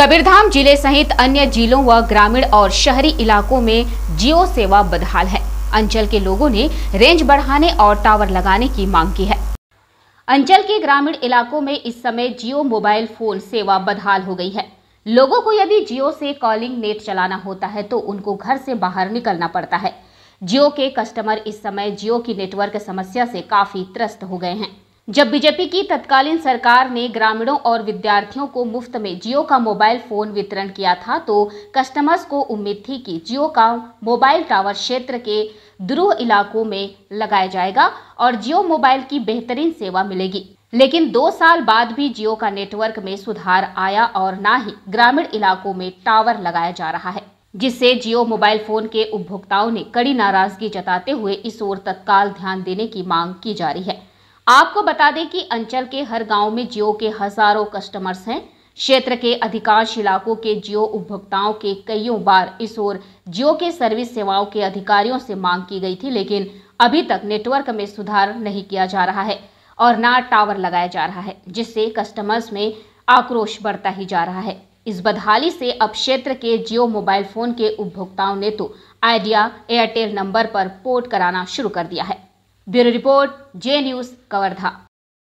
कबीरधाम जिले सहित अन्य जिलों व ग्रामीण और शहरी इलाकों में जियो सेवा बदहाल है अंचल के लोगों ने रेंज बढ़ाने और टावर लगाने की मांग की है अंचल के ग्रामीण इलाकों में इस समय जियो मोबाइल फोन सेवा बदहाल हो गई है लोगों को यदि जियो से कॉलिंग नेट चलाना होता है तो उनको घर से बाहर निकलना पड़ता है जियो के कस्टमर इस समय जियो की नेटवर्क समस्या से काफी त्रस्त हो गए हैं जब बीजेपी की तत्कालीन सरकार ने ग्रामीणों और विद्यार्थियों को मुफ्त में जियो का मोबाइल फोन वितरण किया था तो कस्टमर्स को उम्मीद थी कि जियो का मोबाइल टावर क्षेत्र के ध्रुव इलाकों में लगाया जाएगा और जियो मोबाइल की बेहतरीन सेवा मिलेगी लेकिन दो साल बाद भी जियो का नेटवर्क में सुधार आया और न ही ग्रामीण इलाकों में टावर लगाया जा रहा है जिससे जियो मोबाइल फोन के उपभोक्ताओं ने कड़ी नाराजगी जताते हुए इस ओर तत्काल ध्यान देने की मांग की जा रही है आपको बता दें कि अंचल के हर गांव में जियो के हजारों कस्टमर्स हैं क्षेत्र के अधिकांश इलाकों के जियो उपभोक्ताओं के कईयों बार इस ओर जियो के सर्विस सेवाओं के अधिकारियों से मांग की गई थी लेकिन अभी तक नेटवर्क में सुधार नहीं किया जा रहा है और ना टावर लगाया जा रहा है जिससे कस्टमर्स में आक्रोश बढ़ता ही जा रहा है इस बदहाली से अब क्षेत्र के जियो मोबाइल फोन के उपभोक्ताओं ने तो आइडिया एयरटेल नंबर पर पोर्ट कराना शुरू कर दिया है bureau report J news Kawardha